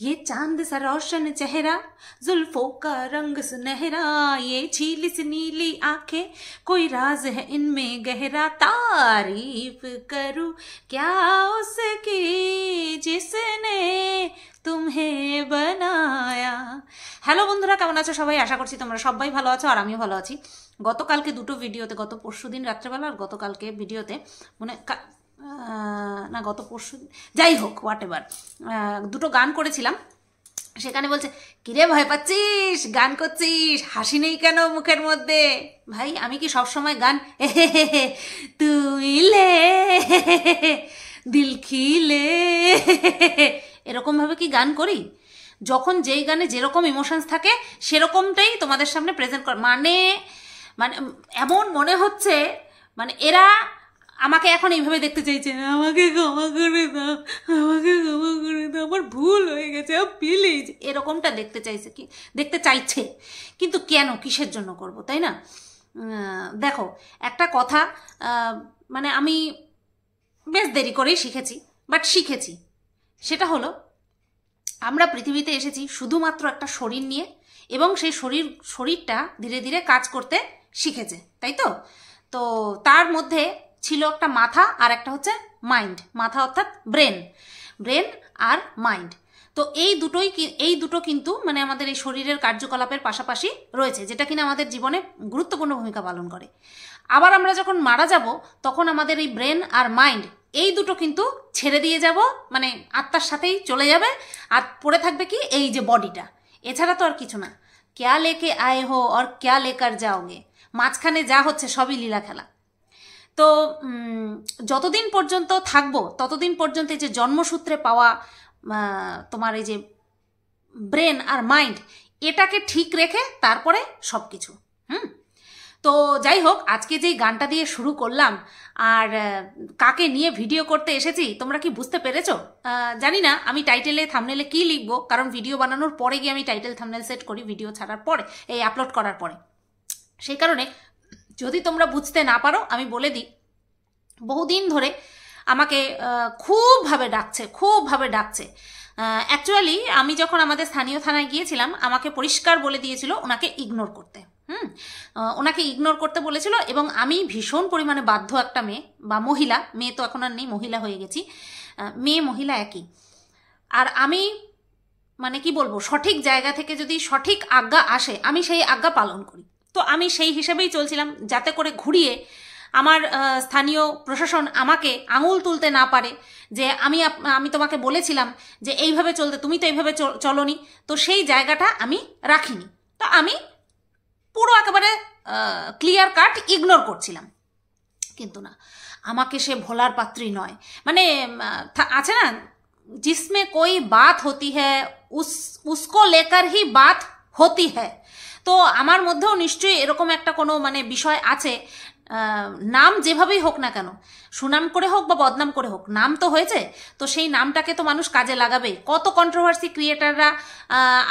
ये चांद सा रोशन चेहरा जुल्फों का रंग सुनहरा ये छीली सी नीली आंखें कोई राज है इनमें गहरा तारीफ करूं क्या उसकी जिसने তুমহে বানায়া হ্যালো বন্ধুরা কেমন আছো সবাই আশা করছি তোমরা সবাই ভালো আছো আর আমিও ভালো আছি গতকালকে দুটো ভিডিওতে গত পরশু দিন রাত্রেবেলা আর গতকালকে ভিডিওতে মানে না গত পরশু যাই হোক হোয়াট এভার দুটো গান করেছিলাম সেখানে বলছে কিরে ভয় পাচ্ছিস গান করছিস হাসি নেই কেন মুখের মধ্যে ভাই আমি কি সবসময় গান তুই লে দিল খিলে এরকমভাবে কি গান করি যখন যেই গানে যেরকম ইমোশনস থাকে সেরকমটাই তোমাদের সামনে প্রেজেন্ট কর মানে মানে এমন মনে হচ্ছে মানে এরা আমাকে এখন এইভাবে দেখতে চাইছে আমাকে ক্ষমা করে দাও আমাকে ক্ষমা করে দাও আমার ভুল হয়ে গেছে প্লিজ এরকমটা দেখতে চাইছে কি দেখতে চাইছে কিন্তু কেন কিসের জন্য করব তাই না দেখো একটা কথা মানে আমি বেশ দেরি করেই শিখেছি বাট শিখেছি সেটা হলো আমরা পৃথিবীতে এসেছি শুধুমাত্র একটা শরীর নিয়ে এবং সেই শরীর শরীরটা ধীরে ধীরে কাজ করতে শিখেছে তাই তো তো তার মধ্যে ছিল একটা মাথা আর একটা হচ্ছে মাইন্ড মাথা অর্থাৎ ব্রেন ব্রেন আর মাইন্ড তো এই দুটোই এই দুটো কিন্তু মানে আমাদের এই শরীরের কার্যকলাপের পাশাপাশি রয়েছে যেটা কিনা আমাদের জীবনে গুরুত্বপূর্ণ ভূমিকা পালন করে আবার আমরা যখন মারা যাব তখন আমাদের এই ব্রেন আর মাইন্ড এই দুটো কিন্তু ছেড়ে দিয়ে যাব মানে আত্মার সাথেই চলে যাবে আর পড়ে থাকবে কি এই যে বডিটা এছাড়া তো আর কিছু না ক্যা লেকে আয় হো আর ক্যা লেকার যাওগে মাঝখানে যা হচ্ছে সবই লীলা খেলা তো যতদিন পর্যন্ত থাকবো ততদিন পর্যন্ত এই যে জন্মসূত্রে পাওয়া তোমার এই যে ব্রেন আর মাইন্ড এটাকে ঠিক রেখে তারপরে সব কিছু হুম তো যাই হোক আজকে যেই গানটা দিয়ে শুরু করলাম আর কাকে নিয়ে ভিডিও করতে এসেছি তোমরা কি বুঝতে পেরেছ জানি না আমি টাইটেলে থামনেলে কি লিখবো কারণ ভিডিও বানানোর পরে গিয়ে আমি টাইটেল থামনেল সেট করি ভিডিও ছাড়ার পরে এই আপলোড করার পরে সেই কারণে যদি তোমরা বুঝতে না পারো আমি বলে দিই বহুদিন ধরে আমাকে খুবভাবে ডাকছে খুবভাবে ডাকছে অ্যাকচুয়ালি আমি যখন আমাদের স্থানীয় থানায় গিয়েছিলাম আমাকে পরিষ্কার বলে দিয়েছিল ওনাকে ইগনোর করতে হুম ওনাকে ইগনোর করতে বলেছিল এবং আমি ভীষণ পরিমাণে বাধ্য একটা মেয়ে বা মহিলা মেয়ে তো এখন আর নেই মহিলা হয়ে গেছি মেয়ে মহিলা একই আর আমি মানে কি বলবো সঠিক জায়গা থেকে যদি সঠিক আজ্ঞা আসে আমি সেই আজ্ঞা পালন করি তো আমি সেই হিসেবেই চলছিলাম যাতে করে ঘুরিয়ে আমার স্থানীয় প্রশাসন আমাকে আঙুল তুলতে না পারে যে আমি আমি তোমাকে বলেছিলাম যে এইভাবে চলতে তুমি তো এইভাবে চলনি তো সেই জায়গাটা আমি রাখিনি তো আমি পুরো একেবারে ক্লিয়ার কাট ইগনোর করছিলাম কিন্তু না আমাকে সে ভোলার পাত্রী নয় মানে আছে না জিসমে কই বাত হতি হ্যাঁ উস उसको लेकर ही হতি হ্যাঁ তো আমার মধ্যেও নিশ্চয়ই এরকম একটা কোনো মানে বিষয় আছে নাম যেভাবেই হোক না কেন সুনাম করে হোক বা বদনাম করে হোক নাম তো হয়েছে তো সেই নামটাকে তো মানুষ কাজে লাগাবে কত কন্ট্রোভার্সি ক্রিয়েটাররা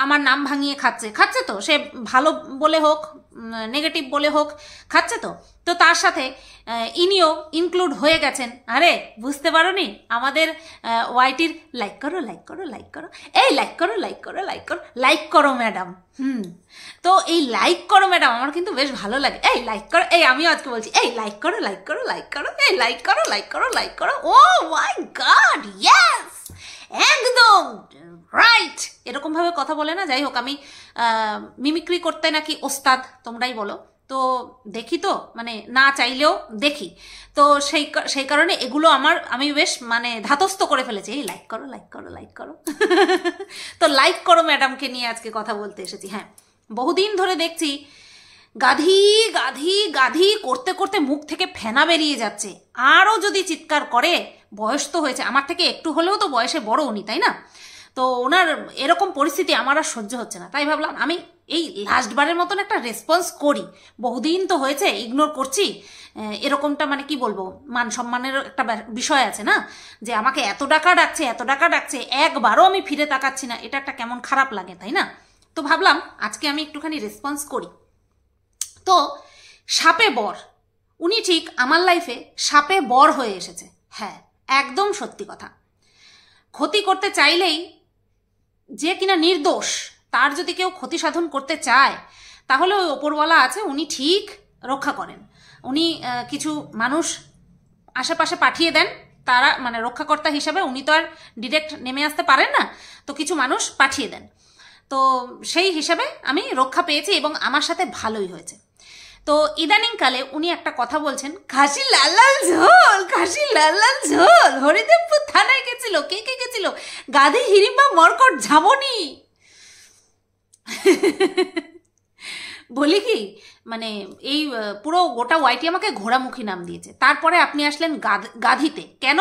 আমার নাম ভাঙিয়ে খাচ্ছে খাচ্ছে তো সে ভালো বলে হোক নেগেটিভ বলে হোক খাচ্ছে তো তো তার সাথে ইনিও ইনক্লুড হয়ে গেছেন আরে বুঝতে পারো নি আমাদের ওয়াইটির লাইক করো লাইক করো লাইক করো এই লাইক করো লাইক করো লাইক করো লাইক করো ম্যাডাম হুম তো এই লাইক করো ম্যাডাম আমার কিন্তু বেশ ভালো লাগে এই লাইক করো এই আমিও আজকে বলছি এই লাইক করো লাইক করো লাইক করো এই লাইক করো লাইক করো লাইক করো ও মাই গড ইয়েস একদম রাইট এরকমভাবে কথা বলে না যাই হোক আমি মিমিক্রি করতে নাকি ওস্তাদ তোমরাই বলো তো দেখি তো মানে না চাইলেও দেখি তো সেই সেই কারণে এগুলো আমার আমি বেশ মানে ধাতস্থ করে ফেলেছি এই লাইক করো লাইক করো লাইক করো তো লাইক করো ম্যাডামকে নিয়ে আজকে কথা বলতে এসেছি হ্যাঁ বহুদিন ধরে দেখছি গাধি গাধি গাধি করতে করতে মুখ থেকে ফেনা বেরিয়ে যাচ্ছে আরও যদি চিৎকার করে বয়স তো হয়েছে আমার থেকে একটু হলেও তো বয়সে বড় উনি তাই না তো ওনার এরকম পরিস্থিতি আমার আর সহ্য হচ্ছে না তাই ভাবলাম আমি এই লাস্টবারের মতন একটা রেসপন্স করি বহুদিন তো হয়েছে ইগনোর করছি এরকমটা মানে কি বলবো মান সম্মানের একটা বিষয় আছে না যে আমাকে এত টাকা ডাকছে এত টাকা ডাকছে একবারও আমি ফিরে তাকাচ্ছি না এটা একটা কেমন খারাপ লাগে তাই না তো ভাবলাম আজকে আমি একটুখানি রেসপন্স করি তো সাপে বর উনি ঠিক আমার লাইফে সাপে বর হয়ে এসেছে হ্যাঁ একদম সত্যি কথা ক্ষতি করতে চাইলেই যে কিনা নির্দোষ তার যদি কেউ ক্ষতি সাধন করতে চায় তাহলে ওই ওপরওয়ালা আছে উনি ঠিক রক্ষা করেন উনি কিছু মানুষ আশেপাশে পাঠিয়ে দেন তারা মানে রক্ষাকর্তা হিসাবে উনি তো আর ডিরেক্ট নেমে আসতে পারেন না তো কিছু মানুষ পাঠিয়ে দেন তো সেই হিসাবে আমি রক্ষা পেয়েছি এবং আমার সাথে ভালোই হয়েছে তো ইদানিংকালে উনি একটা কথা বলছেন খাসি লাল লাল ঝোল খাসি লাল লাল ঝোল হরিদেবপুর থানায় গেছিল কে কে গেছিল গাধি হিরিম্বা মরকট ঝামনি বলি কি মানে এই পুরো গোটা ওয়াইটি আমাকে ঘোড়ামুখী নাম দিয়েছে তারপরে আপনি আসলেন গাধিতে কেন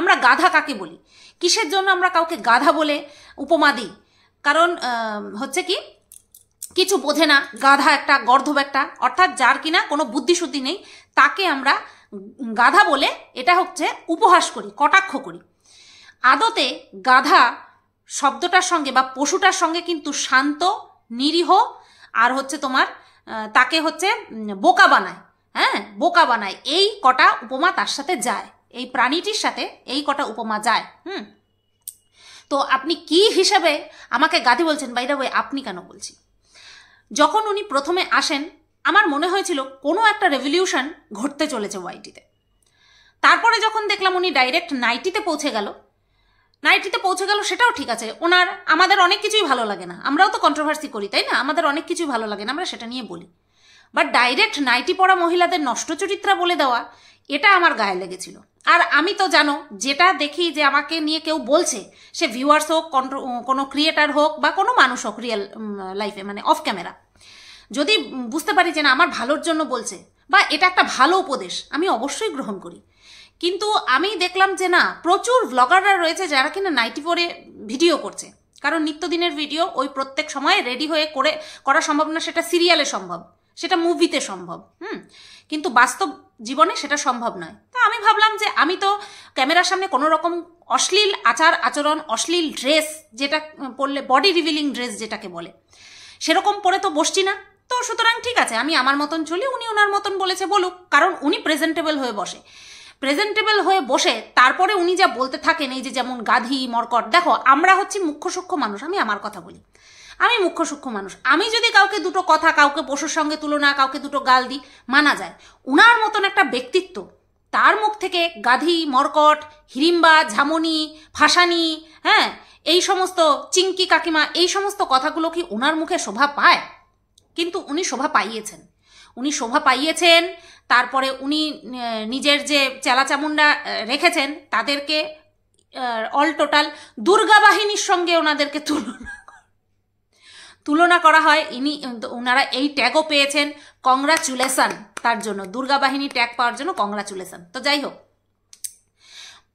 আমরা গাধা কাকে বলি কিসের জন্য আমরা কাউকে গাধা বলে উপমা দিই কারণ হচ্ছে কি কিছু বোঝে না গাধা একটা গর্ধব একটা অর্থাৎ যার কিনা কোনো বুদ্ধিশুদ্ধি নেই তাকে আমরা গাধা বলে এটা হচ্ছে উপহাস করি কটাক্ষ করি আদতে গাধা শব্দটার সঙ্গে বা পশুটার সঙ্গে কিন্তু শান্ত নিরীহ আর হচ্ছে তোমার তাকে হচ্ছে বোকা বানায় হ্যাঁ বোকা বানায় এই কটা উপমা তার সাথে যায় এই প্রাণীটির সাথে এই কটা উপমা যায় হুম তো আপনি কি হিসাবে আমাকে গাধি বলছেন বাইদা ওয়ে আপনি কেন বলছি যখন উনি প্রথমে আসেন আমার মনে হয়েছিল কোনো একটা রেভলিউশন ঘটতে চলেছে ওয়াইটিতে তারপরে যখন দেখলাম উনি ডাইরেক্ট নাইটিতে পৌঁছে গেল নাইটিতে পৌঁছে গেল সেটাও ঠিক আছে ওনার আমাদের অনেক কিছুই ভালো লাগে না আমরাও তো কন্ট্রোভার্সি করি তাই না আমাদের অনেক কিছুই ভালো লাগে না আমরা সেটা নিয়ে বলি বাট ডাইরেক্ট নাইটি পড়া মহিলাদের নষ্ট চরিত্রা বলে দেওয়া এটা আমার গায়ে লেগেছিল আর আমি তো জানো যেটা দেখি যে আমাকে নিয়ে কেউ বলছে সে ভিউয়ার্স হোক কন্ট্রো কোনো ক্রিয়েটার হোক বা কোনো মানুষ হোক রিয়েল লাইফে মানে অফ ক্যামেরা যদি বুঝতে পারি যে না আমার ভালোর জন্য বলছে বা এটা একটা ভালো উপদেশ আমি অবশ্যই গ্রহণ করি কিন্তু আমি দেখলাম যে না প্রচুর ব্লগাররা রয়েছে যারা কিনা নাইটি পরে ভিডিও করছে কারণ নিত্যদিনের ভিডিও ওই প্রত্যেক সময় রেডি হয়ে করে করা সম্ভব না সেটা সিরিয়ালে সম্ভব সেটা মুভিতে সম্ভব হুম কিন্তু বাস্তব জীবনে সেটা সম্ভব নয় তা আমি ভাবলাম যে আমি তো ক্যামেরার সামনে কোনো রকম অশ্লীল আচার আচরণ অশ্লীল ড্রেস যেটা পরলে বডি রিভিলিং ড্রেস যেটাকে বলে সেরকম পরে তো বসছি না তো সুতরাং ঠিক আছে আমি আমার মতন চলি উনি ওনার মতন বলেছে বলুক কারণ উনি প্রেজেন্টেবল হয়ে বসে প্রেজেন্টেবল হয়ে বসে তারপরে উনি যা বলতে থাকেন এই যে যেমন গাধি মর্কট দেখো আমরা হচ্ছি মুখ্য সূক্ষ্ম মানুষ আমি আমার কথা বলি আমি মুখ্য সূক্ষ্ম মানুষ আমি যদি কাউকে দুটো কথা কাউকে পশুর সঙ্গে তুলনা কাউকে দুটো গাল দিই মানা যায় উনার মতন একটা ব্যক্তিত্ব তার মুখ থেকে গাধি মর্কট হিড়িম্বা ঝামনি ফাঁসানি হ্যাঁ এই সমস্ত চিংকি কাকিমা এই সমস্ত কথাগুলো কি ওনার মুখে শোভা পায় কিন্তু উনি শোভা পাইয়েছেন উনি শোভা পাইয়েছেন তারপরে উনি নিজের যে চামুন্ডা রেখেছেন তাদেরকে অল টোটাল দুর্গা বাহিনীর সঙ্গে ওনাদেরকে তুলনা তুলনা করা হয় ইনি ওনারা এই ট্যাগও পেয়েছেন কংগ্রাচুলেশন তার জন্য দুর্গা বাহিনী ট্যাগ পাওয়ার জন্য কংগ্রাচুলেশন তো যাই হোক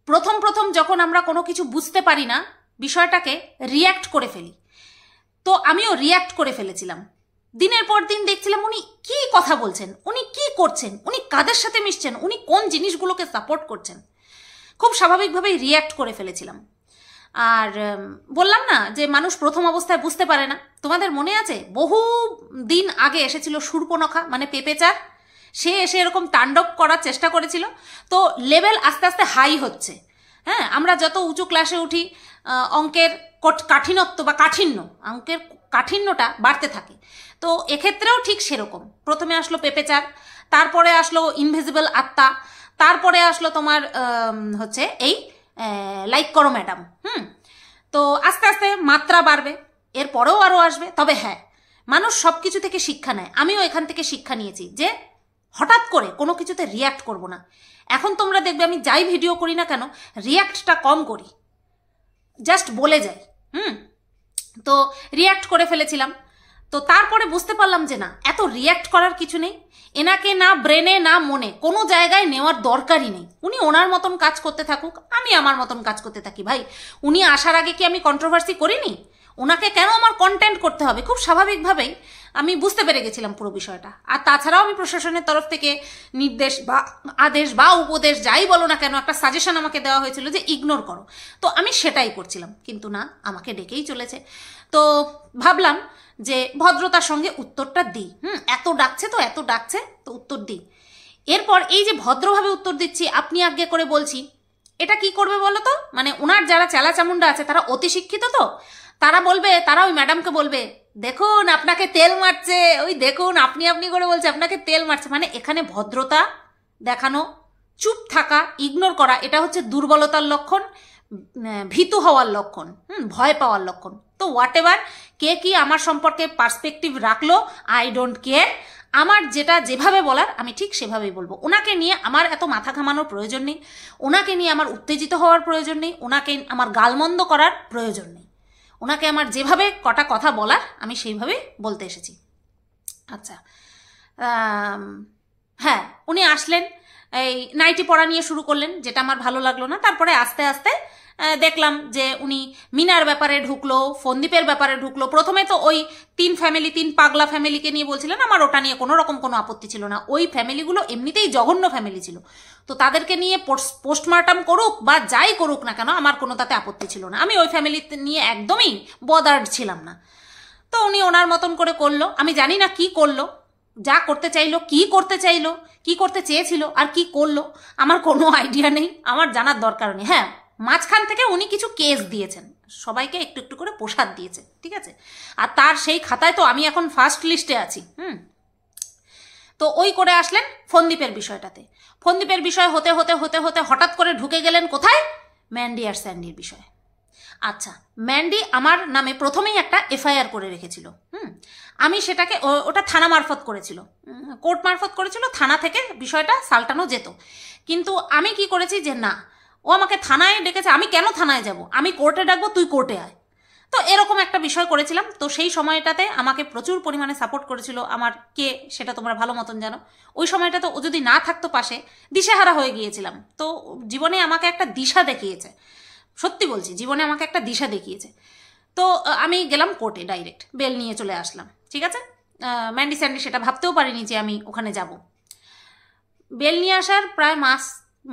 প্রথম প্রথম যখন আমরা কোনো কিছু বুঝতে পারি না বিষয়টাকে রিয়্যাক্ট করে ফেলি তো আমিও রিয়্যাক্ট করে ফেলেছিলাম দিনের পর দিন দেখছিলাম উনি কি কথা বলছেন উনি কি করছেন উনি কাদের সাথে মিশছেন উনি কোন জিনিসগুলোকে সাপোর্ট করছেন খুব স্বাভাবিকভাবেই রিয়্যাক্ট করে ফেলেছিলাম আর বললাম না যে মানুষ প্রথম অবস্থায় বুঝতে পারে না তোমাদের মনে আছে বহু দিন আগে এসেছিল সুরপনখা মানে পেপেচার সে এসে এরকম তাণ্ডব করার চেষ্টা করেছিল তো লেভেল আস্তে আস্তে হাই হচ্ছে হ্যাঁ আমরা যত উঁচু ক্লাসে উঠি অঙ্কের কাঠিনত্ব বা কাঠিন্য অঙ্কের কাঠিন্যটা বাড়তে থাকে তো এক্ষেত্রেও ঠিক সেরকম প্রথমে আসলো পেপেচার তারপরে আসলো ইনভিজিবল আত্মা তারপরে আসলো তোমার হচ্ছে এই লাইক করো ম্যাডাম হুম তো আস্তে আস্তে মাত্রা বাড়বে এরপরেও আরও আসবে তবে হ্যাঁ মানুষ সব কিছু থেকে শিক্ষা নেয় আমিও এখান থেকে শিক্ষা নিয়েছি যে হঠাৎ করে কোনো কিছুতে রিয়্যাক্ট করব না এখন তোমরা দেখবে আমি যাই ভিডিও করি না কেন রিয়্যাক্টটা কম করি জাস্ট বলে যায় হুম তো রিয়াক্ট করে ফেলেছিলাম তো তারপরে বুঝতে পারলাম যে না এত রিয়াক্ট করার কিছু নেই এনাকে না ব্রেনে না মনে কোনো জায়গায় নেওয়ার দরকারই নেই উনি ওনার মতন কাজ করতে থাকুক আমি আমার মতন কাজ করতে থাকি ভাই উনি আসার আগে কি আমি কন্ট্রোভার্সি করিনি ওনাকে কেন আমার কন্টেন্ট করতে হবে খুব স্বাভাবিকভাবেই আমি বুঝতে পেরে গেছিলাম পুরো বিষয়টা আর তাছাড়াও আমি প্রশাসনের তরফ থেকে নির্দেশ বা আদেশ বা উপদেশ যাই বলো না কেন একটা সাজেশন আমাকে দেওয়া হয়েছিল যে ইগনোর করো তো আমি সেটাই করছিলাম কিন্তু না আমাকে ডেকেই চলেছে তো ভাবলাম যে ভদ্রতার সঙ্গে উত্তরটা দিই হুম এত ডাকছে তো এত ডাকছে তো উত্তর দিই এরপর এই যে ভদ্রভাবে উত্তর দিচ্ছি আপনি আজ্ঞে করে বলছি এটা কি করবে বলো তো মানে ওনার যারা চেলা চামুন্ডা আছে তারা অতি শিক্ষিত তো তারা বলবে তারা ওই ম্যাডামকে বলবে দেখুন আপনাকে তেল মারছে ওই দেখুন আপনি আপনি করে বলছে আপনাকে তেল মারছে মানে এখানে ভদ্রতা দেখানো চুপ থাকা ইগনোর করা এটা হচ্ছে দুর্বলতার লক্ষণ ভীতু হওয়ার লক্ষণ হুম ভয় পাওয়ার লক্ষণ তো হোয়াট এভার কে কি আমার সম্পর্কে পার্সপেক্টিভ রাখলো আই ডোন্ট কেয়ার আমার যেটা যেভাবে বলার আমি ঠিক সেভাবেই বলবো ওনাকে নিয়ে আমার এত মাথা ঘামানোর প্রয়োজন নেই ওনাকে নিয়ে আমার উত্তেজিত হওয়ার প্রয়োজন নেই ওনাকে আমার গালমন্দ করার প্রয়োজন নেই ওনাকে আমার যেভাবে কটা কথা বলার আমি সেইভাবে বলতে এসেছি আচ্ছা হ্যাঁ উনি আসলেন এই নাইটি পড়া নিয়ে শুরু করলেন যেটা আমার ভালো লাগলো না তারপরে আস্তে আস্তে দেখলাম যে উনি মিনার ব্যাপারে ঢুকলো ফন্দীপের ব্যাপারে ঢুকলো প্রথমে তো ওই তিন ফ্যামিলি তিন পাগলা ফ্যামিলিকে নিয়ে বলছিলেন আমার ওটা নিয়ে কোনো রকম কোনো আপত্তি ছিল না ওই ফ্যামিলিগুলো এমনিতেই জঘন্য ফ্যামিলি ছিল তো তাদেরকে নিয়ে পোস্টমার্টাম করুক বা যাই করুক না কেন আমার কোনো তাতে আপত্তি ছিল না আমি ওই ফ্যামিলি নিয়ে একদমই বদার্ড ছিলাম না তো উনি ওনার মতন করে করলো আমি জানি না কি করলো যা করতে চাইলো কি করতে চাইলো কি করতে চেয়েছিল আর কি করলো আমার কোনো আইডিয়া নেই আমার জানার দরকার নেই হ্যাঁ মাঝখান থেকে উনি কিছু কেস দিয়েছেন সবাইকে একটু একটু করে প্রসাদ দিয়েছে ঠিক আছে আর তার সেই খাতায় তো আমি এখন ফার্স্ট লিস্টে আছি হুম তো ওই করে আসলেন ফন্দীপের বিষয়টাতে ফন্দীপের বিষয় হতে হতে হতে হতে হঠাৎ করে ঢুকে গেলেন কোথায় ম্যান্ডি আর স্যান্ডির বিষয়ে আচ্ছা ম্যান্ডি আমার নামে প্রথমেই একটা এফআইআর করে রেখেছিল হুম আমি সেটাকে ওটা থানা মারফত করেছিল কোর্ট মারফত করেছিল থানা থেকে বিষয়টা সালটানো যেত কিন্তু আমি কি করেছি যে না ও আমাকে থানায় ডেকেছে আমি কেন থানায় যাব আমি কোর্টে ডাকবো তুই কোর্টে আয় তো এরকম একটা বিষয় করেছিলাম তো সেই সময়টাতে আমাকে প্রচুর পরিমাণে সাপোর্ট করেছিল আমার কে সেটা তোমরা ভালো মতন জানো ওই সময়টাতে ও যদি না থাকতো পাশে দিশাহারা হয়ে গিয়েছিলাম তো জীবনে আমাকে একটা দিশা দেখিয়েছে সত্যি বলছি জীবনে আমাকে একটা দিশা দেখিয়েছে তো আমি গেলাম কোর্টে ডাইরেক্ট বেল নিয়ে চলে আসলাম ঠিক আছে ম্যান্ডি স্যান্ডি সেটা ভাবতেও পারিনি যে আমি ওখানে যাব বেল নিয়ে আসার প্রায় মাস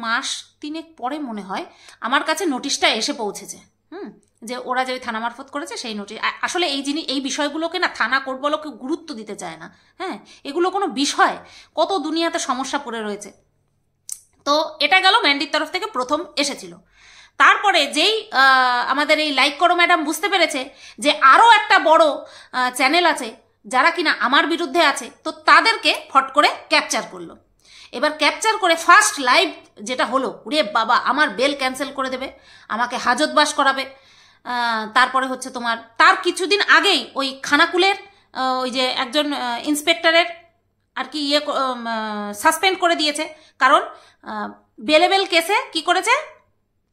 মাস তিনেক পরে মনে হয় আমার কাছে নোটিশটা এসে পৌঁছেছে হুম যে ওরা যে থানা মারফত করেছে সেই নোটিশ আসলে এই জিনিস এই বিষয়গুলোকে না থানা কোর্ট বলো কেউ গুরুত্ব দিতে চায় না হ্যাঁ এগুলো কোনো বিষয় কত দুনিয়াতে সমস্যা পড়ে রয়েছে তো এটা গেল ম্যান্ডির তরফ থেকে প্রথম এসেছিল তারপরে যেই আমাদের এই লাইক করো ম্যাডাম বুঝতে পেরেছে যে আরও একটা বড় চ্যানেল আছে যারা কিনা আমার বিরুদ্ধে আছে তো তাদেরকে ফট করে ক্যাপচার করলো এবার ক্যাপচার করে ফার্স্ট লাইভ যেটা হলো রে বাবা আমার বেল ক্যান্সেল করে দেবে আমাকে হাজতবাস করাবে তারপরে হচ্ছে তোমার তার কিছুদিন আগেই ওই খানাকুলের ওই যে একজন ইন্সপেক্টরের আর কি ইয়ে সাসপেন্ড করে দিয়েছে কারণ বেলেবেল কেসে কি করেছে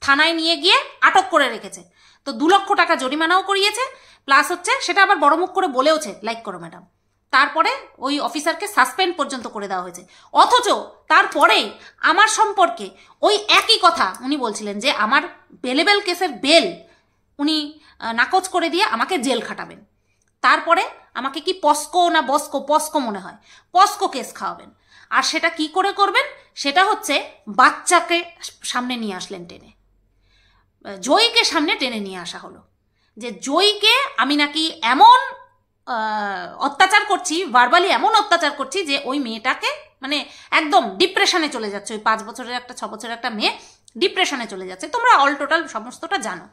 থানায় নিয়ে গিয়ে আটক করে রেখেছে তো দু লক্ষ টাকা জরিমানাও করিয়েছে প্লাস হচ্ছে সেটা আবার বড় মুখ করে বলেওছে লাইক করো ম্যাডাম তারপরে ওই অফিসারকে সাসপেন্ড পর্যন্ত করে দেওয়া হয়েছে অথচ তারপরে আমার সম্পর্কে ওই একই কথা উনি বলছিলেন যে আমার বেলেবেল কেসের বেল উনি নাকচ করে দিয়ে আমাকে জেল খাটাবেন তারপরে আমাকে কি পস্কো না বস্কো পস্কো মনে হয় পস্কো কেস খাওয়াবেন আর সেটা কি করে করবেন সেটা হচ্ছে বাচ্চাকে সামনে নিয়ে আসলেন টেনে জয়ীকে সামনে টেনে নিয়ে আসা হলো যে জয়ীকে আমি নাকি এমন অত্যাচার করছি ভার্বালি এমন অত্যাচার করছি যে ওই মেয়েটাকে মানে একদম ডিপ্রেশনে চলে যাচ্ছে ওই পাঁচ বছরের একটা ছ বছরের একটা মেয়ে ডিপ্রেশনে চলে যাচ্ছে তোমরা অল টোটাল সমস্তটা জানো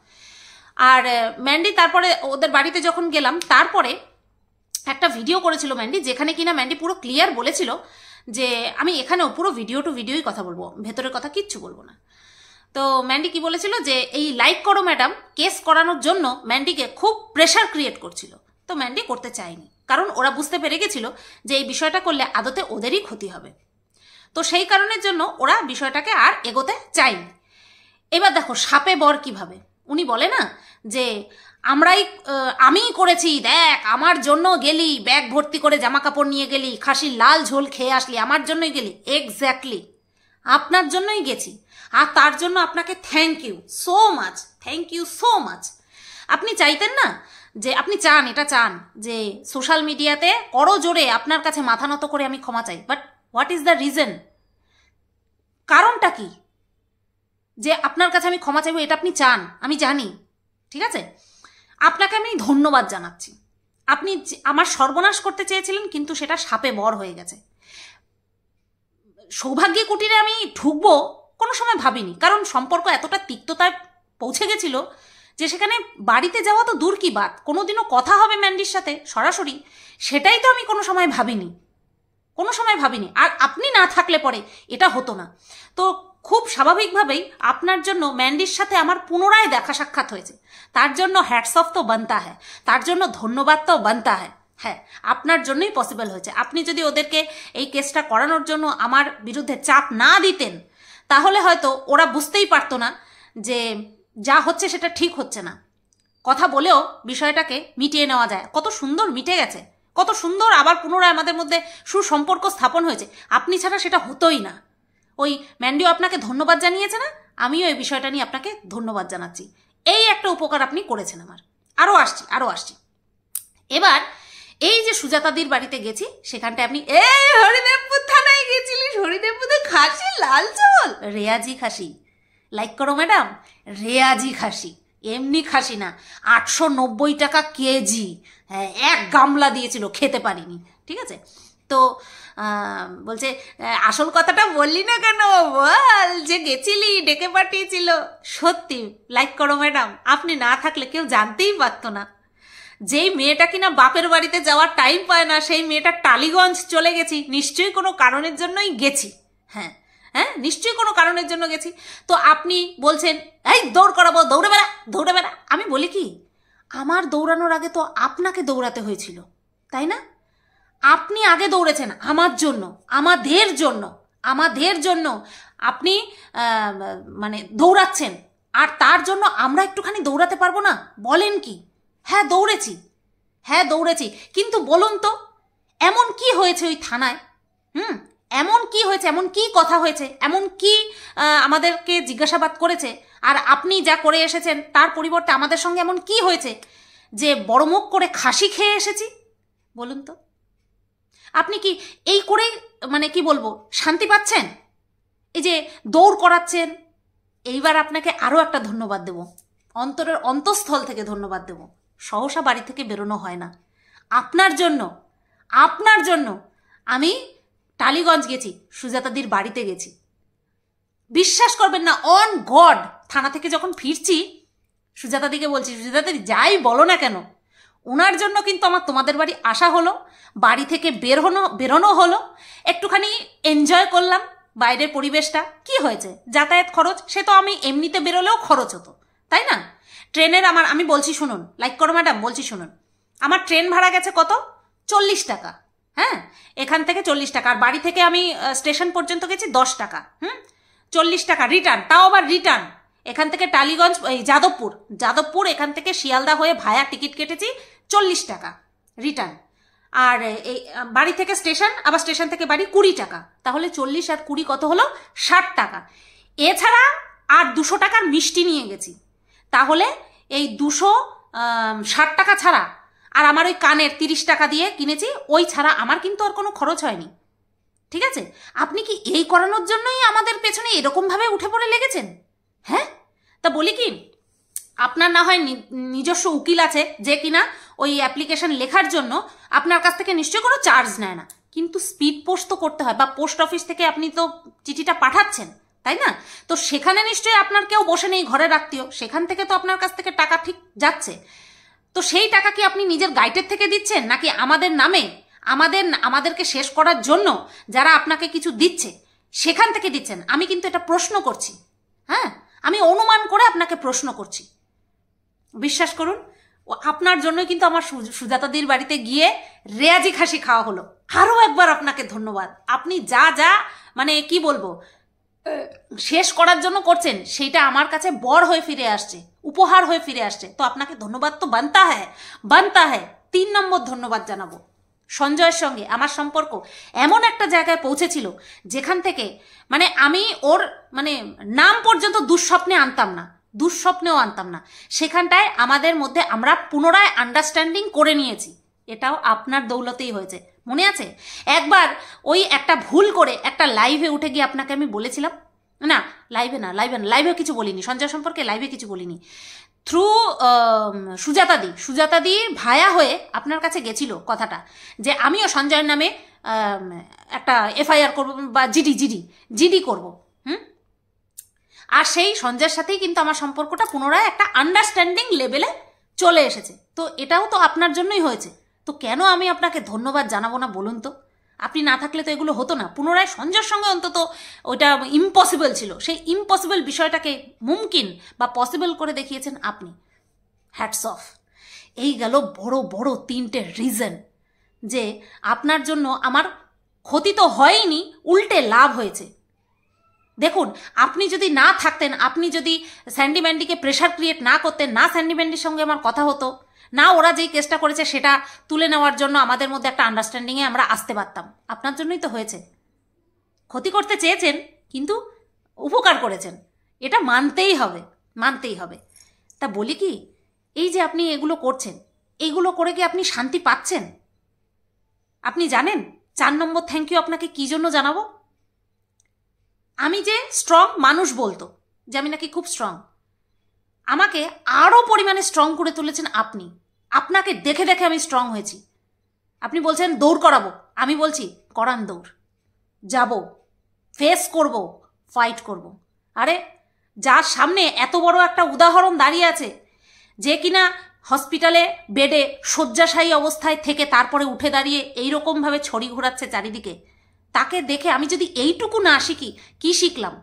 আর ম্যান্ডি তারপরে ওদের বাড়িতে যখন গেলাম তারপরে একটা ভিডিও করেছিল ম্যান্ডি যেখানে কিনা ম্যান্ডি পুরো ক্লিয়ার বলেছিল যে আমি এখানেও পুরো ভিডিও টু ভিডিওই কথা বলবো ভেতরের কথা কিচ্ছু বলবো না তো ম্যান্ডি কি বলেছিল যে এই লাইক করো ম্যাডাম কেস করানোর জন্য ম্যান্ডিকে খুব প্রেশার ক্রিয়েট করছিল তো ম্যান্ডি করতে চায়নি কারণ ওরা বুঝতে পেরে গেছিল যে এই বিষয়টা করলে আদতে ওদেরই ক্ষতি হবে তো সেই কারণের জন্য ওরা বিষয়টাকে আর এগোতে চায়নি এবার দেখো সাপে বর কিভাবে উনি বলে না যে আমরাই আমিই করেছি দেখ আমার জন্য গেলি ব্যাগ ভর্তি করে জামা কাপড় নিয়ে গেলি খাসির লাল ঝোল খেয়ে আসলি আমার জন্যই গেলি এক্স্যাক্টলি আপনার জন্যই গেছি আর তার জন্য আপনাকে thank you so much thank you so much আপনি চাইতেন না যে আপনি চান এটা চান যে সোশ্যাল মিডিয়াতে করো জোরে আপনার কাছে মাথা নত করে আমি ক্ষমা চাই but what is the reason কারণটা কি যে আপনার কাছে আমি ক্ষমা চাইবো এটা আপনি চান আমি জানি ঠিক আছে আপনাকে আমি ধন্যবাদ জানাচ্ছি আপনি আমার সর্বনাশ করতে চেয়েছিলেন কিন্তু সেটা সাপে বর হয়ে গেছে সৌভাগ্য কুটিরে আমি ঢুকবো কোনো সময় ভাবিনি কারণ সম্পর্ক এতটা তিক্ততায় পৌঁছে গেছিল যে সেখানে বাড়িতে যাওয়া তো দূর কি বাদ কোনোদিনও কথা হবে ম্যান্ডির সাথে সরাসরি সেটাই তো আমি কোনো সময় ভাবিনি কোনো সময় ভাবিনি আর আপনি না থাকলে পরে এটা হতো না তো খুব স্বাভাবিকভাবেই আপনার জন্য ম্যান্ডির সাথে আমার পুনরায় দেখা সাক্ষাৎ হয়েছে তার জন্য হ্যাটস অফ তো বানতা হ্যাঁ তার জন্য ধন্যবাদ তো বানতা হ্যাঁ হ্যাঁ আপনার জন্যই পসিবল হয়েছে আপনি যদি ওদেরকে এই কেসটা করানোর জন্য আমার বিরুদ্ধে চাপ না দিতেন তাহলে হয়তো ওরা বুঝতেই পারতো না যে যা হচ্ছে সেটা ঠিক হচ্ছে না কথা বলেও বিষয়টাকে মিটিয়ে নেওয়া যায় কত সুন্দর মিটে গেছে কত সুন্দর আবার পুনরায় আমাদের মধ্যে সুসম্পর্ক স্থাপন হয়েছে আপনি ছাড়া সেটা হতোই না ওই ম্যান্ডিও আপনাকে ধন্যবাদ জানিয়েছে না আমিও এই বিষয়টা নিয়ে আপনাকে ধন্যবাদ জানাচ্ছি এই একটা উপকার আপনি করেছেন আমার আরও আসছি আরও আসছি এবার এই যে সুজাতাদির বাড়িতে গেছি সেখানটায় আপনি এই হরিদেবপুর থানায় গেছিলিস হরিদেবপুর খাসি লাল চল রেয়াজি খাসি লাইক করো ম্যাডাম রেয়াজি খাসি এমনি খাসি না আটশো নব্বই টাকা কেজি হ্যাঁ এক গামলা দিয়েছিল খেতে পারিনি ঠিক আছে তো বলছে আসল কথাটা বললি না কেন বল যে গেছিলি ডেকে পাঠিয়েছিল সত্যি লাইক করো ম্যাডাম আপনি না থাকলে কেউ জানতেই পারতো না যেই মেয়েটা কিনা বাপের বাড়িতে যাওয়ার টাইম পায় না সেই মেয়েটা টালিগঞ্জ চলে গেছি নিশ্চয়ই কোনো কারণের জন্যই গেছি হ্যাঁ হ্যাঁ নিশ্চয়ই কোনো কারণের জন্য গেছি তো আপনি বলছেন এই দৌড় করাবো দৌড়ে বেড়া দৌড়ে বেড়া আমি বলি কি আমার দৌড়ানোর আগে তো আপনাকে দৌড়াতে হয়েছিল তাই না আপনি আগে দৌড়েছেন আমার জন্য আমাদের জন্য আমাদের জন্য আপনি মানে দৌড়াচ্ছেন আর তার জন্য আমরা একটুখানি দৌড়াতে পারবো না বলেন কি হ্যাঁ দৌড়েছি হ্যাঁ দৌড়েছি কিন্তু বলুন তো এমন কি হয়েছে ওই থানায় হুম এমন কি হয়েছে এমন কি কথা হয়েছে এমন কি আমাদেরকে জিজ্ঞাসাবাদ করেছে আর আপনি যা করে এসেছেন তার পরিবর্তে আমাদের সঙ্গে এমন কি হয়েছে যে বড় মুখ করে খাসি খেয়ে এসেছি বলুন তো আপনি কি এই করেই মানে কি বলবো শান্তি পাচ্ছেন এই যে দৌড় করাচ্ছেন এইবার আপনাকে আরও একটা ধন্যবাদ দেব অন্তরের অন্তঃস্থল থেকে ধন্যবাদ দেব সহসা বাড়ি থেকে বেরোনো হয় না আপনার জন্য আপনার জন্য আমি টালিগঞ্জ গেছি সুজাতাদির বাড়িতে গেছি বিশ্বাস করবেন না অন গড থানা থেকে যখন ফিরছি সুজাতাদিকে বলছি সুজাতাদি যাই বলো না কেন ওনার জন্য কিন্তু আমার তোমাদের বাড়ি আসা হলো বাড়ি থেকে বেরোনো বেরোনো হলো একটুখানি এনজয় করলাম বাইরের পরিবেশটা কি হয়েছে যাতায়াত খরচ সে তো আমি এমনিতে বেরোলেও খরচ হতো তাই না ট্রেনের আমার আমি বলছি শুনুন লাইক করো ম্যাডাম বলছি শুনুন আমার ট্রেন ভাড়া গেছে কত চল্লিশ টাকা হ্যাঁ এখান থেকে চল্লিশ টাকা আর বাড়ি থেকে আমি স্টেশন পর্যন্ত গেছি দশ টাকা হুম চল্লিশ টাকা রিটার্ন তাও আবার রিটার্ন এখান থেকে টালিগঞ্জ এই যাদবপুর যাদবপুর এখান থেকে শিয়ালদা হয়ে ভায়া টিকিট কেটেছি চল্লিশ টাকা রিটার্ন আর এই বাড়ি থেকে স্টেশন আবার স্টেশন থেকে বাড়ি কুড়ি টাকা তাহলে চল্লিশ আর কুড়ি কত হলো ষাট টাকা এছাড়া আর দুশো টাকার মিষ্টি নিয়ে গেছি তাহলে এই দুশো ষাট টাকা ছাড়া আর আমার ওই কানের তিরিশ টাকা দিয়ে কিনেছি ওই ছাড়া আমার কিন্তু আর কোনো খরচ হয়নি ঠিক আছে আপনি কি এই করানোর জন্যই আমাদের পেছনে এরকমভাবে উঠে পড়ে লেগেছেন হ্যাঁ তা বলি কি আপনার না হয় নিজস্ব উকিল আছে যে কিনা ওই অ্যাপ্লিকেশন লেখার জন্য আপনার কাছ থেকে নিশ্চয়ই কোনো চার্জ নেয় না কিন্তু স্পিড পোস্ট তো করতে হয় বা পোস্ট অফিস থেকে আপনি তো চিঠিটা পাঠাচ্ছেন তাই না তো সেখানে নিশ্চয়ই আপনার কেউ বসে নেই ঘরের আত্মীয় সেখান থেকে তো আপনার কাছ থেকে টাকা ঠিক যাচ্ছে তো সেই টাকা কি আপনি নিজের গাইডের থেকে দিচ্ছেন নাকি আমাদের নামে আমাদের আমাদেরকে শেষ করার জন্য যারা আপনাকে কিছু দিচ্ছে সেখান থেকে দিচ্ছেন আমি কিন্তু এটা প্রশ্ন করছি হ্যাঁ আমি অনুমান করে আপনাকে প্রশ্ন করছি বিশ্বাস করুন আপনার জন্যই কিন্তু আমার সুজাতাদির বাড়িতে গিয়ে রেয়াজি খাসি খাওয়া হলো আরও একবার আপনাকে ধন্যবাদ আপনি যা যা মানে কি বলবো শেষ করার জন্য করছেন সেইটা আমার কাছে বর হয়ে ফিরে আসছে উপহার হয়ে ফিরে আসছে তো আপনাকে ধন্যবাদ তো বানতা হ্যায় বানতা হ্যায় তিন নম্বর ধন্যবাদ জানাবো সঞ্জয়ের সঙ্গে আমার সম্পর্ক এমন একটা জায়গায় পৌঁছেছিল যেখান থেকে মানে আমি ওর মানে নাম পর্যন্ত দুঃস্বপ্নে আনতাম না দুঃস্বপ্নেও আনতাম না সেখানটায় আমাদের মধ্যে আমরা পুনরায় আন্ডারস্ট্যান্ডিং করে নিয়েছি এটাও আপনার দৌলতেই হয়েছে মনে আছে একবার ওই একটা ভুল করে একটা লাইভে উঠে গিয়ে আপনাকে আমি বলেছিলাম না লাইভে না লাইভে না লাইভে কিছু বলিনি সঞ্জয় সম্পর্কে লাইভে কিছু বলিনি থ্রু সুজাতাদি সুজাতাদি ভায়া হয়ে আপনার কাছে গেছিল কথাটা যে আমিও সঞ্জয়ের নামে একটা এফআইআর করব বা জিডি জিডি জিডি করব হুম আর সেই সঞ্জয়ের সাথেই কিন্তু আমার সম্পর্কটা পুনরায় একটা আন্ডারস্ট্যান্ডিং লেভেলে চলে এসেছে তো এটাও তো আপনার জন্যই হয়েছে তো কেন আমি আপনাকে ধন্যবাদ জানাবো না বলুন তো আপনি না থাকলে তো এগুলো হতো না পুনরায় সঞ্জয়ের সঙ্গে অন্তত ওটা ইম্পসিবল ছিল সেই ইম্পসিবল বিষয়টাকে মুমকিন বা পসিবল করে দেখিয়েছেন আপনি হ্যাটস অফ এই গেল বড় বড় তিনটে রিজন যে আপনার জন্য আমার ক্ষতি তো হয়নি উল্টে লাভ হয়েছে দেখুন আপনি যদি না থাকতেন আপনি যদি স্যান্ডি ম্যান্ডিকে প্রেশার ক্রিয়েট না করতেন না স্যান্ডি ম্যান্ডির সঙ্গে আমার কথা হতো না ওরা যেই কেসটা করেছে সেটা তুলে নেওয়ার জন্য আমাদের মধ্যে একটা আন্ডারস্ট্যান্ডিংয়ে আমরা আসতে পারতাম আপনার জন্যই তো হয়েছে ক্ষতি করতে চেয়েছেন কিন্তু উপকার করেছেন এটা মানতেই হবে মানতেই হবে তা বলি কি এই যে আপনি এগুলো করছেন এইগুলো করে কি আপনি শান্তি পাচ্ছেন আপনি জানেন চার নম্বর থ্যাংক ইউ আপনাকে কী জন্য জানাবো আমি যে স্ট্রং মানুষ বলতো যে আমি নাকি খুব স্ট্রং আমাকে আরও পরিমাণে স্ট্রং করে তুলেছেন আপনি আপনাকে দেখে দেখে আমি স্ট্রং হয়েছি আপনি বলছেন দৌড় করাবো আমি বলছি করান দৌড় যাব ফেস করব ফাইট করব আরে যার সামনে এত বড় একটা উদাহরণ দাঁড়িয়ে আছে যে কিনা হসপিটালে বেডে শয্যাশায়ী অবস্থায় থেকে তারপরে উঠে দাঁড়িয়ে এইরকমভাবে ছড়ি ঘোরাচ্ছে চারিদিকে তাকে দেখে আমি যদি এইটুকু না শিখি কি শিখলাম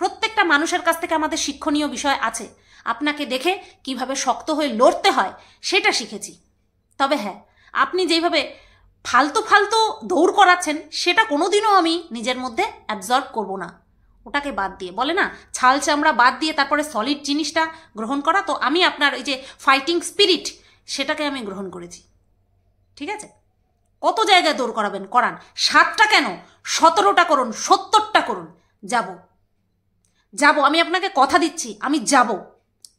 প্রত্যেকটা মানুষের কাছ থেকে আমাদের শিক্ষণীয় বিষয় আছে আপনাকে দেখে কিভাবে শক্ত হয়ে লড়তে হয় সেটা শিখেছি তবে হ্যাঁ আপনি যেভাবে ফালতু ফালতু দৌড় করাচ্ছেন সেটা কোনোদিনও আমি নিজের মধ্যে অ্যাবজর্ব করব না ওটাকে বাদ দিয়ে বলে না ছাল চামড়া বাদ দিয়ে তারপরে সলিড জিনিসটা গ্রহণ করা তো আমি আপনার ওই যে ফাইটিং স্পিরিট সেটাকে আমি গ্রহণ করেছি ঠিক আছে কত জায়গায় দৌড় করাবেন করান সাতটা কেন সতেরোটা করুন সত্তরটা করুন যাব যাব আমি আপনাকে কথা দিচ্ছি আমি যাব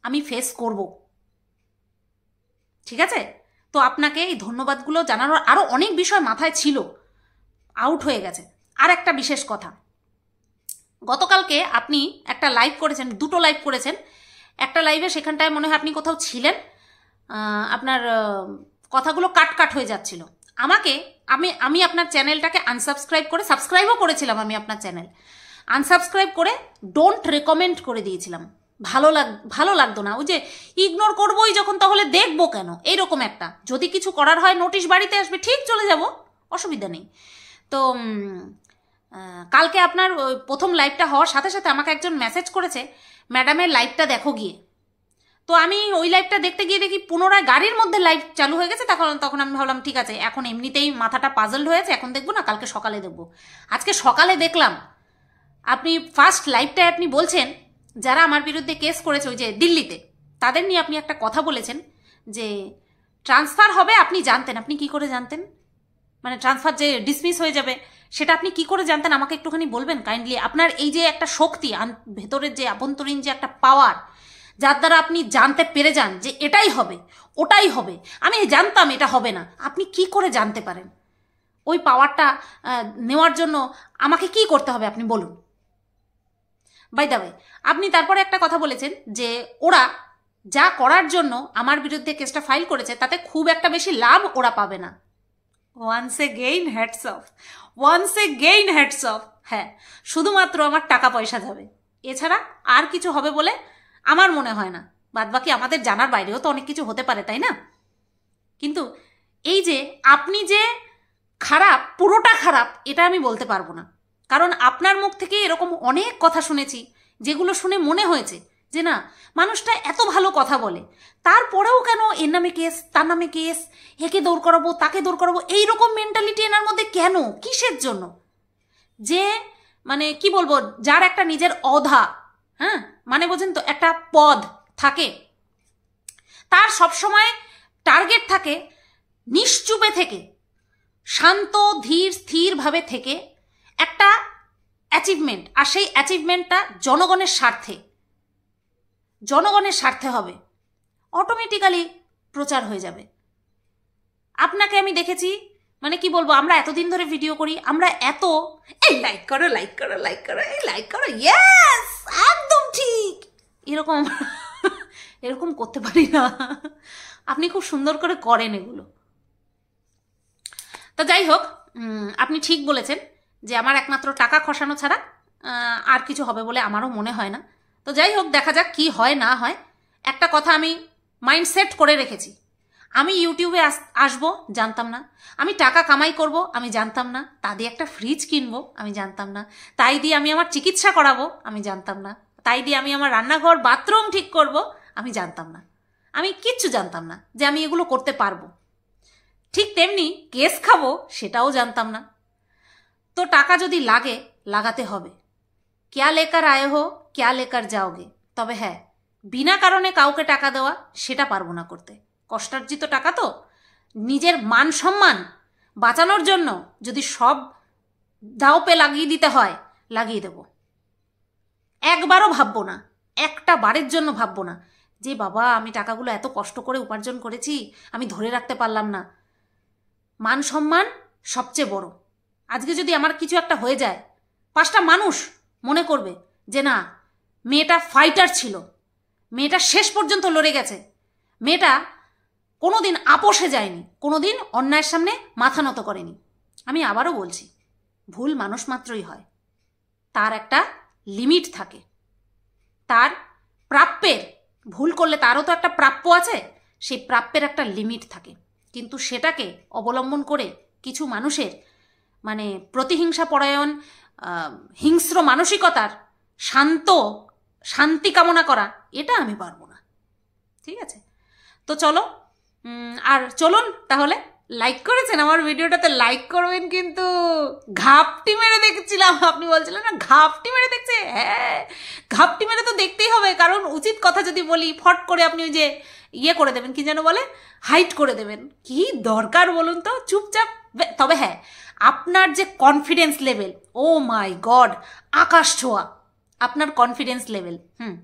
আমি ফেস করব ঠিক আছে তো আপনাকে এই ধন্যবাদগুলো জানানোর আরও অনেক বিষয় মাথায় ছিল আউট হয়ে গেছে আর একটা বিশেষ কথা গতকালকে আপনি একটা লাইভ করেছেন দুটো লাইভ করেছেন একটা লাইভে সেখানটায় মনে হয় আপনি কোথাও ছিলেন আপনার কথাগুলো কাট কাট হয়ে যাচ্ছিল আমাকে আমি আমি আপনার চ্যানেলটাকে আনসাবস্ক্রাইব করে সাবস্ক্রাইবও করেছিলাম আমি আপনার চ্যানেল আনসাবস্ক্রাইব করে ডোন্ট রেকমেন্ড করে দিয়েছিলাম ভালো লাগ ভালো লাগতো না ওই যে ইগনোর করবোই যখন তাহলে দেখবো কেন এইরকম একটা যদি কিছু করার হয় নোটিশ বাড়িতে আসবে ঠিক চলে যাব অসুবিধা নেই তো কালকে আপনার প্রথম লাইভটা হওয়ার সাথে সাথে আমাকে একজন মেসেজ করেছে ম্যাডামের লাইভটা দেখো গিয়ে তো আমি ওই লাইভটা দেখতে গিয়ে দেখি পুনরায় গাড়ির মধ্যে লাইভ চালু হয়ে গেছে তখন তখন আমি ভাবলাম ঠিক আছে এখন এমনিতেই মাথাটা পাজলড হয়েছে এখন দেখবো না কালকে সকালে দেখবো আজকে সকালে দেখলাম আপনি ফার্স্ট লাইভটায় আপনি বলছেন যারা আমার বিরুদ্ধে কেস করেছে ওই যে দিল্লিতে তাদের নিয়ে আপনি একটা কথা বলেছেন যে ট্রান্সফার হবে আপনি জানতেন আপনি কি করে জানতেন মানে ট্রান্সফার যে ডিসমিস হয়ে যাবে সেটা আপনি কি করে জানতেন আমাকে একটুখানি বলবেন কাইন্ডলি আপনার এই যে একটা শক্তি ভেতরের যে আভ্যন্তরীণ যে একটা পাওয়ার যার দ্বারা আপনি জানতে পেরে যান যে এটাই হবে ওটাই হবে আমি জানতাম এটা হবে না আপনি কি করে জানতে পারেন ওই পাওয়ারটা নেওয়ার জন্য আমাকে কি করতে হবে আপনি বলুন বাই দা আপনি তারপরে একটা কথা বলেছেন যে ওরা যা করার জন্য আমার বিরুদ্ধে কেসটা ফাইল করেছে তাতে খুব একটা বেশি লাভ ওরা পাবে না once again hats off once again hats off হ্যাঁ শুধুমাত্র আমার টাকা পয়সা যাবে এছাড়া আর কিছু হবে বলে আমার মনে হয় না বাদবাকি আমাদের জানার বাইরেও তো অনেক কিছু হতে পারে তাই না কিন্তু এই যে আপনি যে খারাপ পুরোটা খারাপ এটা আমি বলতে পারবো না কারণ আপনার মুখ থেকে এরকম অনেক কথা শুনেছি যেগুলো শুনে মনে হয়েছে যে না মানুষটা এত ভালো কথা বলে তারপরেও কেন এর নামে কেস তার নামে কেস হেকে দৌড় করাবো তাকে দৌড় করাবো এইরকম মেন্টালিটি এনার মধ্যে কেন কিসের জন্য যে মানে কি বলবো যার একটা নিজের অধা হ্যাঁ মানে বোঝেন তো একটা পদ থাকে তার সবসময় টার্গেট থাকে নিশ্চুপে থেকে শান্ত ধীর স্থিরভাবে থেকে একটা অ্যাচিভমেন্ট আর সেই অ্যাচিভমেন্টটা জনগণের স্বার্থে জনগণের স্বার্থে হবে অটোমেটিক্যালি প্রচার হয়ে যাবে আপনাকে আমি দেখেছি মানে কি বলবো আমরা এতদিন ধরে ভিডিও করি আমরা এত এই লাইক করো লাইক করো লাইক করো এই লাইক করো ইয়াস একদম ঠিক এরকম এরকম করতে পারি না আপনি খুব সুন্দর করে করেন এগুলো তো যাই হোক আপনি ঠিক বলেছেন যে আমার একমাত্র টাকা খসানো ছাড়া আর কিছু হবে বলে আমারও মনে হয় না তো যাই হোক দেখা যাক কি হয় না হয় একটা কথা আমি মাইন্ডসেট করে রেখেছি আমি ইউটিউবে আস আসবো জানতাম না আমি টাকা কামাই করব আমি জানতাম না তা দিয়ে একটা ফ্রিজ কিনবো আমি জানতাম না তাই দিয়ে আমি আমার চিকিৎসা করাবো আমি জানতাম না তাই দিয়ে আমি আমার রান্নাঘর বাথরুম ঠিক করব আমি জানতাম না আমি কিচ্ছু জানতাম না যে আমি এগুলো করতে পারবো ঠিক তেমনি কেস খাবো সেটাও জানতাম না তো টাকা যদি লাগে লাগাতে হবে ক্যা লেকার আয় হো ক্যা লেকার যাওগে তবে হ্যাঁ বিনা কারণে কাউকে টাকা দেওয়া সেটা পারবো না করতে কষ্টার্জিত টাকা তো নিজের মান সম্মান বাঁচানোর জন্য যদি সব দাওপে লাগিয়ে দিতে হয় লাগিয়ে দেব একবারও ভাববো না একটা বারের জন্য ভাববো না যে বাবা আমি টাকাগুলো এত কষ্ট করে উপার্জন করেছি আমি ধরে রাখতে পারলাম না মান সম্মান সবচেয়ে বড় আজকে যদি আমার কিছু একটা হয়ে যায় পাঁচটা মানুষ মনে করবে যে না মেয়েটা ফাইটার ছিল মেয়েটা শেষ পর্যন্ত লড়ে গেছে মেয়েটা কোনো দিন আপোষে যায়নি কোনো দিন অন্যায়ের সামনে মাথা নত করেনি আমি আবারও বলছি ভুল মানুষ মাত্রই হয় তার একটা লিমিট থাকে তার প্রাপ্যের ভুল করলে তারও তো একটা প্রাপ্য আছে সেই প্রাপ্যের একটা লিমিট থাকে কিন্তু সেটাকে অবলম্বন করে কিছু মানুষের মানে প্রতিহিংসা পরায়ণ হিংস্র মানসিকতার শান্ত শান্তি কামনা করা এটা আমি পারবো না ঠিক আছে তো চলো আর চলুন তাহলে লাইক করেছেন আমার ভিডিওটাতে লাইক করবেন কিন্তু ঘাপটি মেরে দেখছিলাম আপনি বলছিলেন না ঘাপটি মেরে দেখছে হ্যাঁ ঘাপটি মেরে তো দেখতেই হবে কারণ উচিত কথা যদি বলি ফট করে আপনি ওই যে ইয়ে করে দেবেন কি যেন বলে হাইট করে দেবেন কি দরকার বলুন তো চুপচাপ তবে হ্যাঁ আপনার যে confidence level oh my god আকাশ ছোঁয়া আপনার কনফিডেন্স লেভেল হুম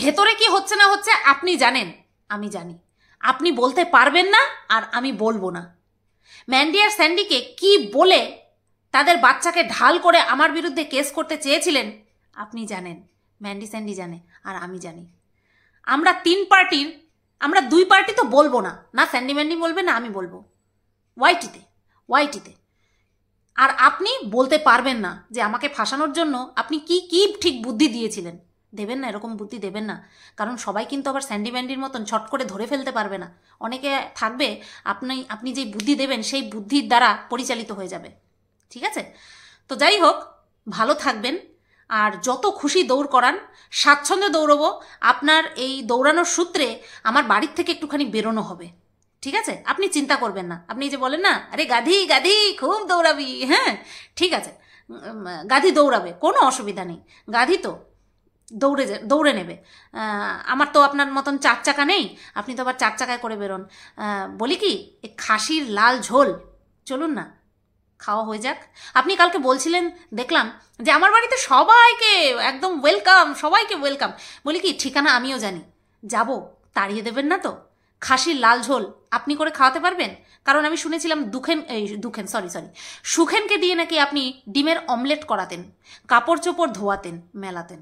ভেতরে কি হচ্ছে না হচ্ছে আপনি জানেন আমি জানি আপনি বলতে পারবেন না আর আমি বলবো না ম্যান্ডি আর স্যান্ডিকে কি বলে তাদের বাচ্চাকে ঢাল করে আমার বিরুদ্ধে কেস করতে চেয়েছিলেন আপনি জানেন ম্যান্ডি স্যান্ডি জানে আর আমি জানি আমরা তিন পার্টির আমরা দুই পার্টি তো বলবো না না স্যান্ডি ম্যান্ডি বলবে না আমি বলবো ওয়াইটিতে ওয়াইটিতে আর আপনি বলতে পারবেন না যে আমাকে ফাঁসানোর জন্য আপনি কি কি ঠিক বুদ্ধি দিয়েছিলেন দেবেন না এরকম বুদ্ধি দেবেন না কারণ সবাই কিন্তু আবার স্যান্ডি ম্যান্ডির মতন ছট করে ধরে ফেলতে পারবে না অনেকে থাকবে আপনি আপনি যে বুদ্ধি দেবেন সেই বুদ্ধির দ্বারা পরিচালিত হয়ে যাবে ঠিক আছে তো যাই হোক ভালো থাকবেন আর যত খুশি দৌড় করান স্বাচ্ছন্দ্যে দৌড়বো আপনার এই দৌড়ানোর সূত্রে আমার বাড়ির থেকে একটুখানি বেরোনো হবে ঠিক আছে আপনি চিন্তা করবেন না আপনি যে বলেন না আরে গাধি গাধি খুব দৌড়াবি হ্যাঁ ঠিক আছে গাধি দৌড়াবে কোনো অসুবিধা নেই গাধি তো দৌড়ে যে দৌড়ে নেবে আমার তো আপনার মতন চার চাকা নেই আপনি তো আবার চার চাকায় করে বেরোন বলি কি খাসির লাল ঝোল চলুন না খাওয়া হয়ে যাক আপনি কালকে বলছিলেন দেখলাম যে আমার বাড়িতে সবাইকে একদম ওয়েলকাম সবাইকে ওয়েলকাম বলি কি ঠিকানা আমিও জানি যাব তাড়িয়ে দেবেন না তো খাসির লাল ঝোল আপনি করে খাওয়াতে পারবেন কারণ আমি শুনেছিলাম দুখেন এই দুখেন সরি সরি সুখেনকে দিয়ে নাকি আপনি ডিমের অমলেট করাতেন কাপড় চোপড় ধোয়াতেন মেলাতেন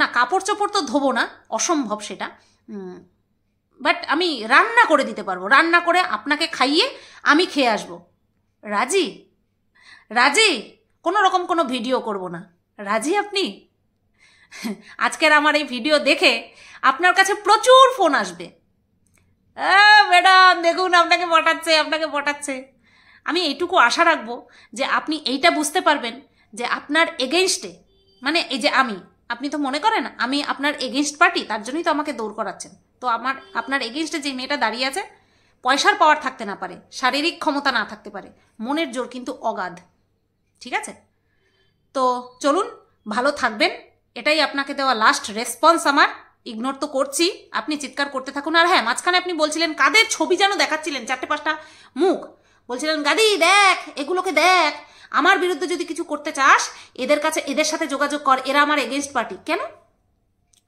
না কাপড় চোপড় তো ধোবো না অসম্ভব সেটা বাট আমি রান্না করে দিতে পারবো রান্না করে আপনাকে খাইয়ে আমি খেয়ে আসবো রাজি রাজি কোনো রকম কোনো ভিডিও করব না রাজি আপনি আজকের আমার এই ভিডিও দেখে আপনার কাছে প্রচুর ফোন আসবে ম্যাডাম দেখুন আপনাকে পটাচ্ছে আপনাকে পটাচ্ছে আমি এইটুকু আশা রাখবো যে আপনি এইটা বুঝতে পারবেন যে আপনার এগেনস্টে মানে এই যে আমি আপনি তো মনে করেন আমি আপনার এগেনস্ট পার্টি তার জন্যই তো আমাকে দৌড় করাচ্ছেন তো আমার আপনার এগেনস্টে যে মেয়েটা দাঁড়িয়ে আছে পয়সার পাওয়ার থাকতে না পারে শারীরিক ক্ষমতা না থাকতে পারে মনের জোর কিন্তু অগাধ ঠিক আছে তো চলুন ভালো থাকবেন এটাই আপনাকে দেওয়া লাস্ট রেসপন্স আমার ইগনোর তো করছি আপনি চিৎকার করতে থাকুন আর হ্যাঁ মাঝখানে আপনি বলছিলেন কাদের ছবি যেন দেখাচ্ছিলেন চারটে পাঁচটা মুখ বলছিলেন গাদি দেখ এগুলোকে দেখ আমার বিরুদ্ধে যদি কিছু করতে চাস এদের কাছে এদের সাথে যোগাযোগ কর এরা আমার এগেনস্ট পার্টি কেন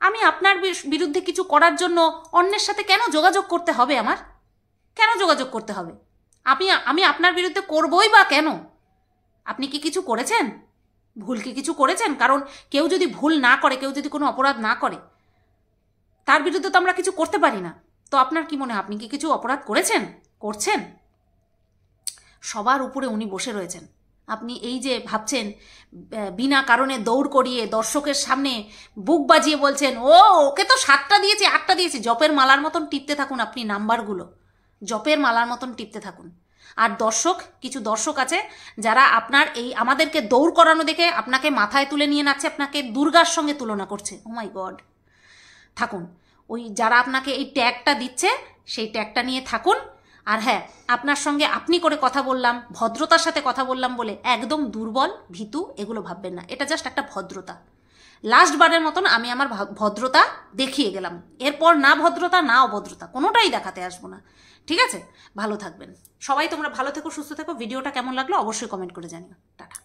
আমি আপনার বিরুদ্ধে কিছু করার জন্য অন্যের সাথে কেন যোগাযোগ করতে হবে আমার কেন যোগাযোগ করতে হবে আমি আমি আপনার বিরুদ্ধে করবই বা কেন আপনি কি কিছু করেছেন ভুল কি কিছু করেছেন কারণ কেউ যদি ভুল না করে কেউ যদি কোনো অপরাধ না করে তার বিরুদ্ধে তো আমরা কিছু করতে পারি না তো আপনার কি মনে হয় আপনি কি কিছু অপরাধ করেছেন করছেন সবার উপরে উনি বসে রয়েছেন আপনি এই যে ভাবছেন বিনা কারণে দৌড় করিয়ে দর্শকের সামনে বুক বাজিয়ে বলছেন ও ওকে তো সাতটা দিয়েছে আটটা দিয়েছে জপের মালার মতন টিপতে থাকুন আপনি নাম্বারগুলো জপের মালার মতন টিপতে থাকুন আর দর্শক কিছু দর্শক আছে যারা আপনার এই আমাদেরকে দৌড় করানো দেখে আপনাকে মাথায় তুলে নিয়ে নাচছে আপনাকে দুর্গার সঙ্গে তুলনা করছে ও মাই গড থাকুন ওই যারা আপনাকে এই ট্যাগটা দিচ্ছে সেই ট্যাগটা নিয়ে থাকুন আর হ্যাঁ আপনার সঙ্গে আপনি করে কথা বললাম ভদ্রতার সাথে কথা বললাম বলে একদম দুর্বল ভীতু এগুলো ভাববেন না এটা জাস্ট একটা ভদ্রতা লাস্ট বারের মতন আমি আমার ভদ্রতা দেখিয়ে গেলাম এরপর না ভদ্রতা না অভদ্রতা কোনোটাই দেখাতে আসবো না ঠিক আছে ভালো থাকবেন সবাই তোমরা ভালো থেকো সুস্থ থেকো ভিডিওটা কেমন লাগলো অবশ্যই কমেন্ট করে জানিও টাটা